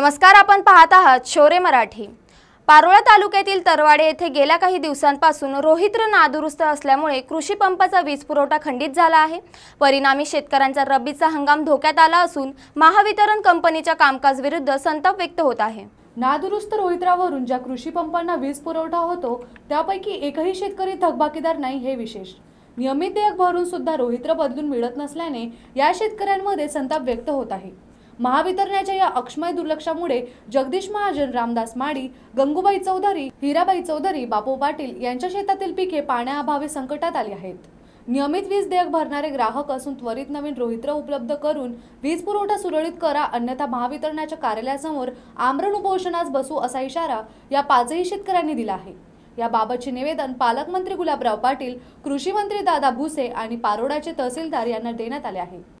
नमस्कार आपण पाहत आहात शोरे मराठी पारोळा तालुक्यातील तरवाडे येथे गेल्या काही दिवसांपासून रोहित्र नादुरुस्त असल्यामुळे कृषी पंपाचा वीज पुरवठा खंडित झाला आहे परिणामी शेतकऱ्यांचा रब्बीचा हंगाम धोक्यात आला असून महावितरण कंपनीच्या कामकाज विरुद्ध संताप व्यक्त होत आहे नादुरुस्त रोहित्रावरून ज्या कृषी पंपांना वीज पुरवठा होतो त्यापैकी एकही शेतकरी थकबाकीदार नाही हे विशेष नियमित देयक भरून सुद्धा रोहित्र बदलून मिळत नसल्याने या शेतकऱ्यांमध्ये संताप व्यक्त होत आहे महावितरणाच्या या अक्षमय दुर्लक्षामुळे जगदीश महाजन रामदास माडी गंगूबाई चौधरी हिराबाई चौधरी बापू पाटील यांच्या शेतातील पिके पाण्याअभावी संकटात आली आहेत नियमित वीज देयक भरणारे ग्राहक असून त्वरित नवीन रोहित्र उपलब्ध करून वीज पुरवठा सुरळीत करा अन्यथा महावितरणाच्या कार्यालयासमोर आमरण उपोषणास बसू असा इशारा या पाचही शेतकऱ्यांनी दिला आहे याबाबतचे निवेदन पालकमंत्री गुलाबराव पाटील कृषी मंत्री दादा भुसे आणि पारोडाचे तहसीलदार यांना देण्यात आले आहे